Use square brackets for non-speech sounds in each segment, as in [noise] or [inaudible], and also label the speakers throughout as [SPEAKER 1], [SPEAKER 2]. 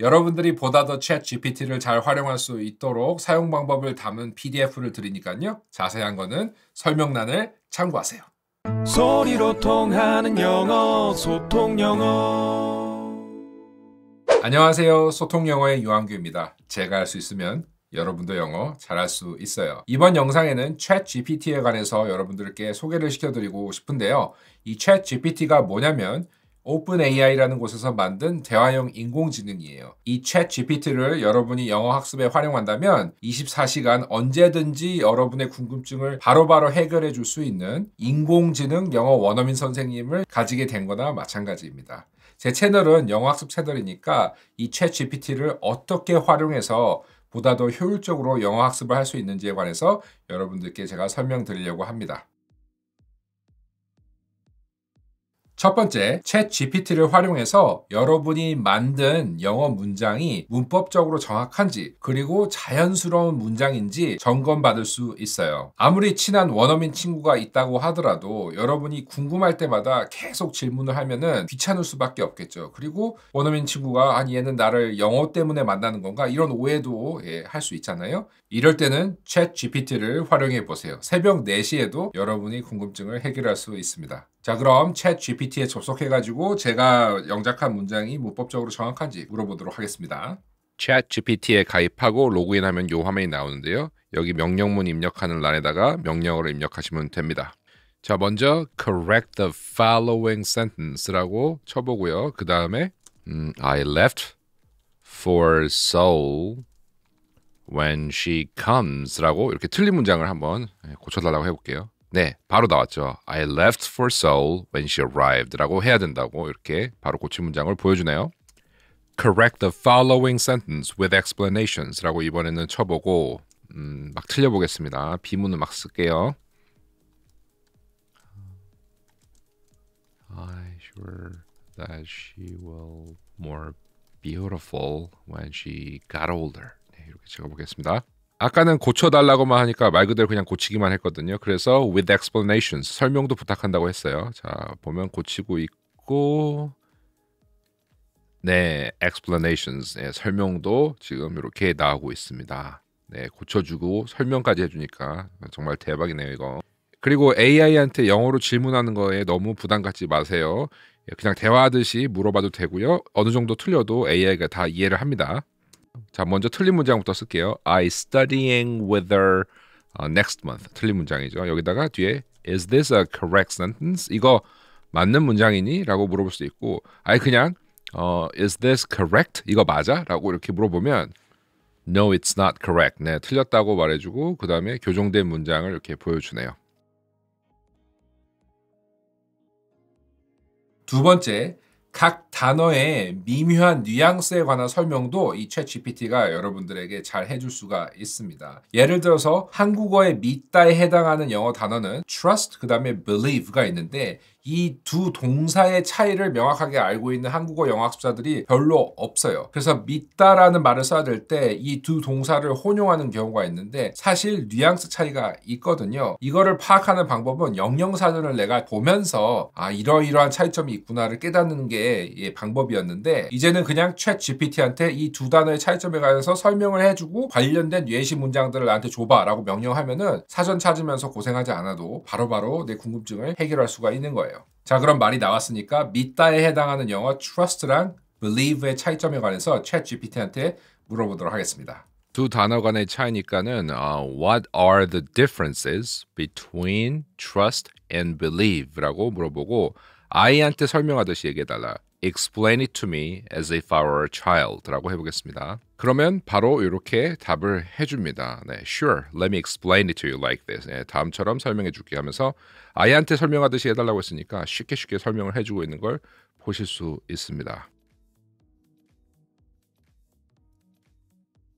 [SPEAKER 1] 여러분들이 보다 더챗 GPT를 잘 활용할 수 있도록 사용 방법을 담은 PDF를 드리니까요. 자세한 거는 설명란을 참고하세요. 소리로 통하는 영어 소통 영어 안녕하세요. 소통 영어의 유한규입니다. 제가 할 수 있으면 여러분도 영어 잘 할 수 있어요. 이번 영상에는 챗 GPT에 관해서 여러분들께 소개를 시켜드리고 싶은데요. 이챗 GPT가 뭐냐면 오픈 AI라는 곳에서 만든 대화형 인공지능이에요. 이챗 GPT를 여러분이 영어 학습에 활용한다면 24시간 언제든지 여러분의 궁금증을 바로바로 해결해 줄 수 있는 인공지능 영어 원어민 선생님을 가지게 된 거나 마찬가지입니다. 제 채널은 영어학습 채널이니까 이챗 GPT를 어떻게 활용해서 보다 더 효율적으로 영어 학습을 할 수 있는지에 관해서 여러분들께 제가 설명드리려고 합니다. 첫 번째, 채 GPT를 활용해서 여러분이 만든 영어 문장이 문법적으로 정확한지 그리고 자연스러운 문장인지 점검받을 수 있어요. 아무리 친한 원어민 친구가 있다고 하더라도 여러분이 궁금할 때마다 계속 질문을 하면은 귀찮을 수밖에 없겠죠. 그리고 원어민 친구가 아니 얘는 나를 영어 때문에 만나는 건가 이런 오해도 예, 할수 있잖아요. 이럴 때는 채 GPT를 활용해 보세요. 새벽 4시에도 여러분이 궁금증을 해결할 수 있습니다. 자 그럼 챗 GPT에 접속해가지고 제가 영작한 문장이 문법적으로 정확한지 물어보도록 하겠습니다. 챗 GPT에 가입하고 로그인하면 요 화면이 나오는데요. 여기 명령문 입력하는 란에다가 명령어를 입력하시면 됩니다. 자 먼저 correct the following sentence라고 쳐보고요. 그 다음에 음, I left for Seoul when she comes라고 이렇게 틀린 문장을 한번 예, 고쳐달라고 해볼게요. 네, 바로 나왔죠. I left for Seoul when she arrived라고 해야 된다고 이렇게 바로 고침 문장을 보여주네요. Correct the following sentence with explanations.라고 이번에는 쳐보고 음, 막 틀려보겠습니다. 비문은 막 쓸게요. I sure that she will more beautiful when she got older. 네, 이렇게 적어보겠습니다. 아까는 고쳐달라고만 하니까 말 그대로 그냥 고치기만 했거든요. 그래서 with explanations 설명도 부탁한다고 했어요. 자 보면 고치고 있고 네 explanations 네, 설명도 지금 이렇게 나오고 있습니다. 네 고쳐주고 설명까지 해주니까 정말 대박이네요 이거. 그리고 AI한테 영어로 질문하는 거에 너무 부담 갖지 마세요. 예, 그냥 대화하듯이 물어봐도 되고요. 어느 정도 틀려도 AI가 다 이해를 합니다. 자, 먼저 틀린 문장부터 쓸게요. I studying weather 어, next month. 틀린 문장이죠. 여기다가 뒤에 is this a correct sentence? 이거 맞는 문장이니? 라고 물어볼 수도 있고 아예 그냥 어, is this correct? 이거 맞아? 라고 이렇게 물어보면 no it's not correct. 네, 틀렸다고 말해주고 그 다음에 교정된 문장을 이렇게 보여주네요. 두 번째, 각 단어의 미묘한 뉘앙스에 관한 설명도 이챗 GPT가 여러분들에게 잘 해줄 수가 있습니다. 예를 들어서 한국어의 믿다에 해당하는 영어 단어는 trust 그 다음에 believe가 있는데 이 두 동사의 차이를 명확하게 알고 있는 한국어 영학습자들이 어 별로 없어요. 그래서 믿다라는 말을 써야 될 때 이 두 동사를 혼용하는 경우가 있는데 사실 뉘앙스 차이가 있거든요. 이거를 파악하는 방법은 영영사전을 내가 보면서 아 이러이러한 차이점이 있구나를 깨닫는 게 예, 방법이었는데 이제는 그냥 챗 GPT한테 이 두 단어의 차이점에 관해서 설명을 해주고 관련된 예시 문장들을 나한테 줘봐라고 명령하면은 사전 찾으면서 고생하지 않아도 바로바로 바로 내 궁금증을 해결할 수가 있는 거예요. 자 그럼 말이 나왔으니까 믿다에 해당하는 영어 trust랑 believe의 차이점에 관해서 챗 GPT한테 물어보도록 하겠습니다. 두 단어 간의 차이니까는 uh, What are the differences between trust and believe라고 물어보고 아이한테 설명하듯이 얘기해달라. Explain it to me as if I were a child라고 해보겠습니다. 그러면 바로 이렇게 답을 해줍니다. 네, sure, let me explain it to you like this. 네, 다음처럼 설명해줄게 하면서 아이한테 설명하듯이 해달라고 했으니까 쉽게 쉽게 설명을 해주고 있는 걸 보실 수 있습니다.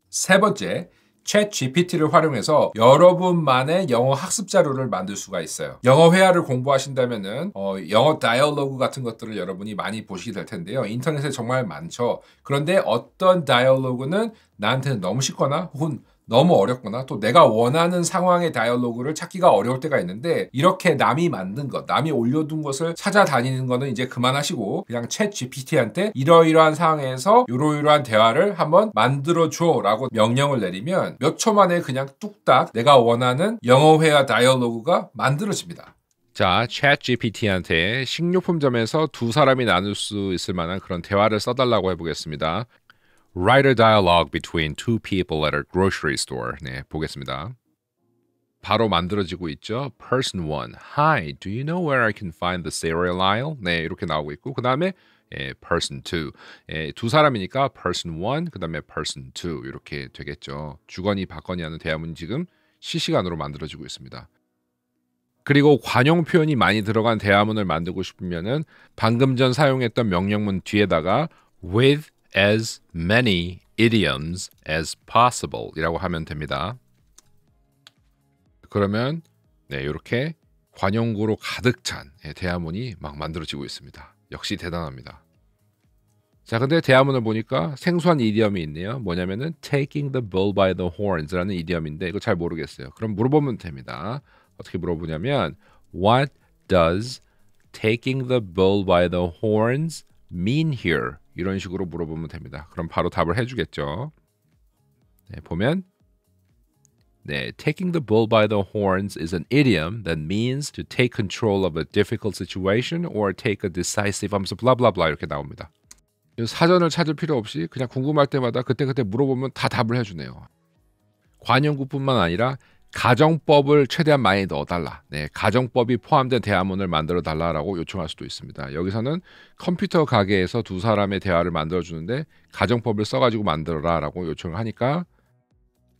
[SPEAKER 1] 세 번째, 챗 GPT를 활용해서 여러분만의 영어 학습 자료를 만들 수가 있어요. 영어 회화를 공부하신다면 어, 영어 다이얼로그 같은 것들을 여러분이 많이 보시게 될 텐데요. 인터넷에 정말 많죠. 그런데 어떤 다이얼로그는 나한테는 너무 쉽거나 혹은 너무 어렵거나 또 내가 원하는 상황의 다이얼로그를 찾기가 어려울 때가 있는데 이렇게 남이 만든 것, 남이 올려둔 것을 찾아다니는 거는 이제 그만하시고 그냥 챗 GPT한테 이러이러한 상황에서 이러이러한 대화를 한번 만들어 줘라고 명령을 내리면 몇 초 만에 그냥 뚝딱 내가 원하는 영어 회화 다이얼로그가 만들어집니다. 자, 챗 GPT한테 식료품점에서 두 사람이 나눌 수 있을 만한 그런 대화를 써달라고 해보겠습니다. Write a dialogue between two people at a grocery store. 네, 보겠습니다. 바로 만들어지고 있죠. Person 1. Hi, do you know where I can find the cereal aisle? 네, 이렇게 나오고 있고 그 다음에 예, person 2. 예, 두 사람이니까 person 1, 그 다음에 person 2 이렇게 되겠죠. 주거니 받거니 하는 대화문 지금 실시간으로 만들어지고 있습니다. 그리고 관용 표현이 많이 들어간 대화문을 만들고 싶으면은 방금 전 사용했던 명령문 뒤에다가 with as many idioms as possible 이라고 하면 됩니다. 그러면 네, 이렇게 관용구로 가득 찬 예, 대화문이 막 만들어지고 있습니다. 역시 대단합니다. 자, 근데 대화문을 보니까 생소한 이디엄이 있네요. 뭐냐면은 taking the bull by the horns라는 이디엄인데 이거 잘 모르겠어요. 그럼 물어보면 됩니다. 어떻게 물어보냐면 what does taking the bull by the horns mean here? 이런 식으로 물어보면 됩니다. 그럼 바로 답을 해주겠죠. 네, 보면 네, taking the bull by the horns is an idiom that means to take control of a difficult situation or take a decisive 하면서 blah blah blah 이렇게 나옵니다. 사전을 찾을 필요 없이 그냥 궁금할 때마다 그때그때 물어보면 다 답을 해주네요. 관용구뿐만 아니라 가정법을 최대한 많이 넣어달라. 네, 가정법이 포함된 대화문을 만들어 달라라고 요청할 수도 있습니다. 여기서는 컴퓨터 가게에서 두 사람의 대화를 만들어 주는데 가정법을 써가지고 만들어라라고 요청을 하니까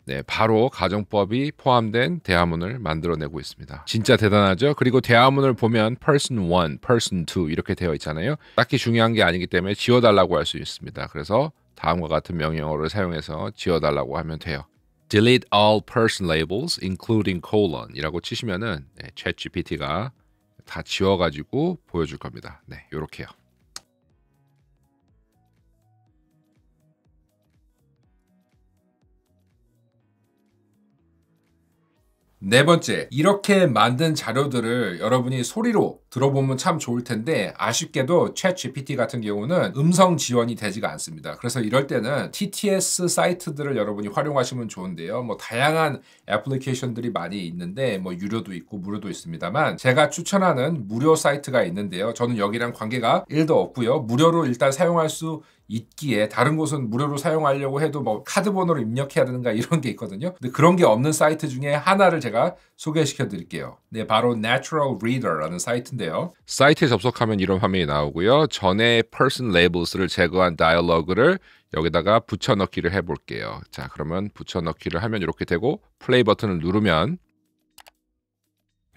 [SPEAKER 1] 네, 바로 가정법이 포함된 대화문을 만들어내고 있습니다. 진짜 대단하죠? 그리고 대화문을 보면 person 1, person 2 이렇게 되어 있잖아요. 딱히 중요한 게 아니기 때문에 지워달라고 할 수 있습니다. 그래서 다음과 같은 명령어를 사용해서 지워달라고 하면 돼요. delete all person labels including colon이라고 치시면은 네, ChatGPT가 다 지워가지고 보여줄 겁니다. 네, 요렇게요. 네 번째, 이렇게 만든 자료들을 여러분이 소리로 들어보면 참 좋을 텐데 아쉽게도 챗 GPT 같은 경우는 음성 지원이 되지가 않습니다. 그래서 이럴 때는 TTS 사이트들을 여러분이 활용하시면 좋은데요. 뭐 다양한 애플리케이션들이 많이 있는데 뭐 유료도 있고 무료도 있습니다만 제가 추천하는 무료 사이트가 있는데요. 저는 여기랑 관계가 1도 없고요. 무료로 일단 사용할 수 있기에 다른 곳은 무료로 사용하려고 해도 뭐 카드 번호를 입력해야 되는가 이런 게 있거든요. 근데 그런 게 없는 사이트 중에 하나를 제가 소개시켜 드릴게요. 네, 바로 Natural Reader라는 사이트인데요. 사이트에 접속하면 이런 화면이 나오고요. 전에 Person Labels를 제거한 다이얼로그를 여기다가 붙여넣기를 해볼게요. 자, 그러면 붙여넣기를 하면 이렇게 되고 플레이 버튼을 누르면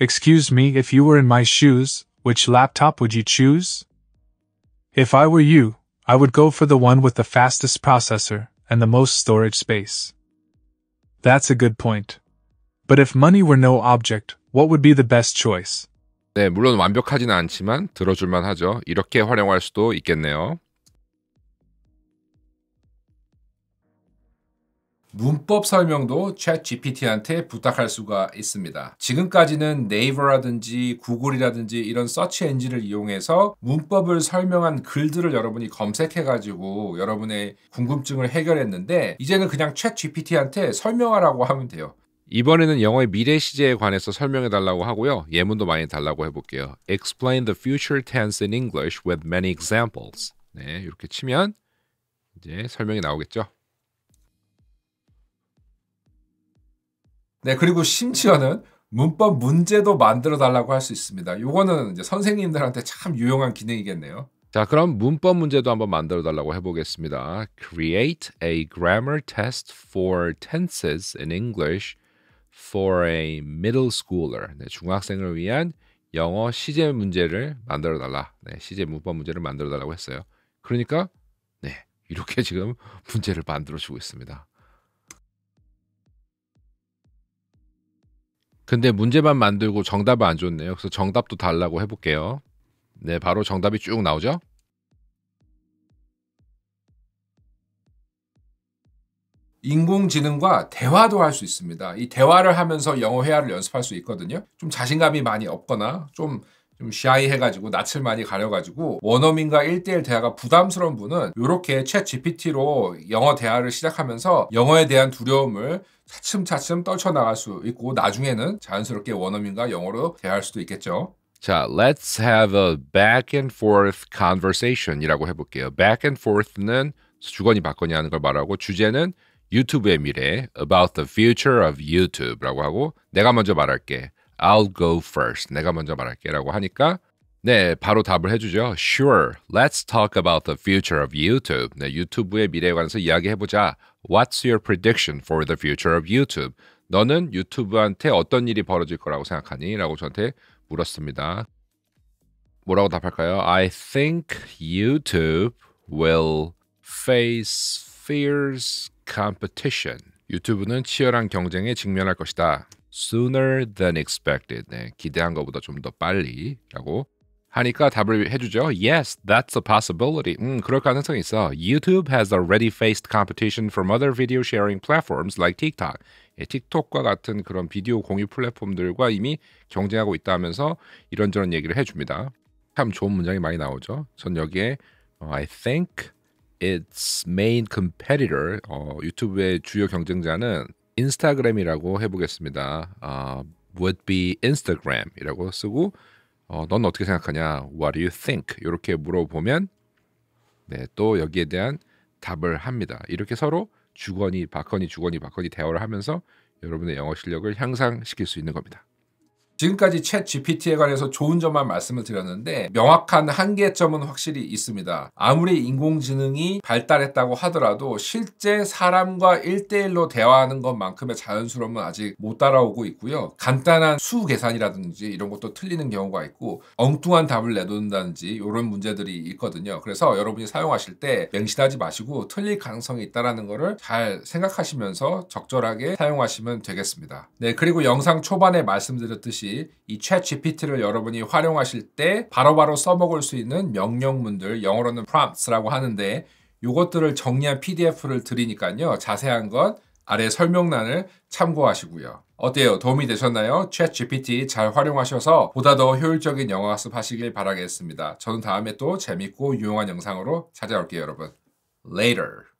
[SPEAKER 1] Excuse me, if you were in my shoes, which laptop would you choose? If I were you, I would go for the one with the fastest processor and the most storage space. That's a good point. But if money were no object, what would be the best choice? 네, 물론 완벽하진 않지만 들어줄만 하죠. 이렇게 활용할 수도 있겠네요. 문법 설명도 c h a t GPT한테 부탁할 수가 있습니다. 지금까지는 네이버라든지 구글이라든지 이런 서치 엔진을 이용해서 문법을 설명한 글들을 여러분이 검색해가지고 여러분의 궁금증을 해결했는데 이제는 그냥 c h a t GPT한테 설명하라고 하면 돼요. 이번에는 영어의 미래 시제에 관해서 설명해 달라고 하고요. 예문도 많이 달라고 해볼게요. Explain the future tense in English with many examples. 네, 이렇게 치면 이제 설명이 나오겠죠. 네, 그리고 심지어는 문법 문제도 만들어 달라고 할 수 있습니다. 요거는 이제 선생님들한테 참 유용한 기능이겠네요. 자, 그럼 문법 문제도 한번 만들어 달라고 해보겠습니다. Create a grammar test for tenses in English for a middle schooler. 네, 중학생을 위한 영어 시제 문제를 만들어 달라. 네, 시제 문법 문제를 만들어 달라고 했어요. 그러니까 네, 이렇게 지금 [laughs] 문제를 만들어 주고 있습니다. 근데 문제만 만들고 정답을 안 줬네요. 그래서 정답도 달라고 해볼게요. 네, 바로 정답이 쭉 나오죠? 인공지능과 대화도 할 수 있습니다. 이 대화를 하면서 영어 회화를 연습할 수 있거든요. 좀 자신감이 많이 없거나 좀좀 샤이해가지고 낯을 많이 가려가지고 원어민과 1대1 대화가 부담스러운 분은 이렇게 챗 GPT로 영어 대화를 시작하면서 영어에 대한 두려움을 차츰차츰 떨쳐나갈 수 있고 나중에는 자연스럽게 원어민과 영어로 대화할 수도 있겠죠. 자, let's have a back and forth conversation이라고 해볼게요. back and forth는 주거니 받거니 하는 걸 말하고 주제는 유튜브의 미래, about the future of YouTube라고 하고 내가 먼저 말할게. I'll go first. 내가 먼저 말할게라고 하니까 네, 바로 답을 해주죠. Sure, let's talk about the future of YouTube. 네, 유튜브의 미래에 관해서 이야기해보자. What's your prediction for the future of YouTube? 너는 유튜브한테 어떤 일이 벌어질 거라고 생각하니? 라고 저한테 물었습니다. 뭐라고 답할까요? I think YouTube will face fierce competition. 유튜브는 치열한 경쟁에 직면할 것이다. sooner than expected. 네, 기대한 것보다 좀 더 빨리라고 하니까 답을 해주죠. Yes, that's a possibility. 음, 그럴 가능성이 있어. YouTube has already faced competition from other video sharing platforms like TikTok. 예, 틱톡과 같은 그런 비디오 공유 플랫폼들과 이미 경쟁하고 있다면서 이런저런 얘기를 해줍니다. 참 좋은 문장이 많이 나오죠. 전 여기에 I think its main competitor 어, 유튜브의 주요 경쟁자는 인스타그램이라고 해보겠습니다. 어, would be Instagram이라고 쓰고 어, 넌 어떻게 생각하냐? What do you think? 이렇게 물어보면 네, 또 여기에 대한 답을 합니다. 이렇게 서로 주거니 박거니 주거니 박거니 대화를 하면서 여러분의 영어 실력을 향상시킬 수 있는 겁니다. 지금까지 챗 GPT에 관해서 좋은 점만 말씀을 드렸는데 명확한 한계점은 확실히 있습니다. 아무리 인공지능이 발달했다고 하더라도 실제 사람과 1대1로 대화하는 것만큼의 자연스러움은 아직 못 따라오고 있고요. 간단한 수 계산이라든지 이런 것도 틀리는 경우가 있고 엉뚱한 답을 내놓는다든지 이런 문제들이 있거든요. 그래서 여러분이 사용하실 때 맹신하지 마시고 틀릴 가능성이 있다는 것을 잘 생각하시면서 적절하게 사용하시면 되겠습니다. 네, 그리고 영상 초반에 말씀드렸듯이 이챗 GPT를 여러분이 활용하실 때 바로바로 써먹을 수 있는 명령문들 영어로는 prompts라고 하는데 이것들을 정리한 PDF를 드리니까요. 자세한 건 아래 설명란을 참고하시고요. 어때요? 도움이 되셨나요? 챗 GPT 잘 활용하셔서 보다 더 효율적인 영어 학습하시길 바라겠습니다. 저는 다음에 또 재밌고 유용한 영상으로 찾아올게요, 여러분. Later.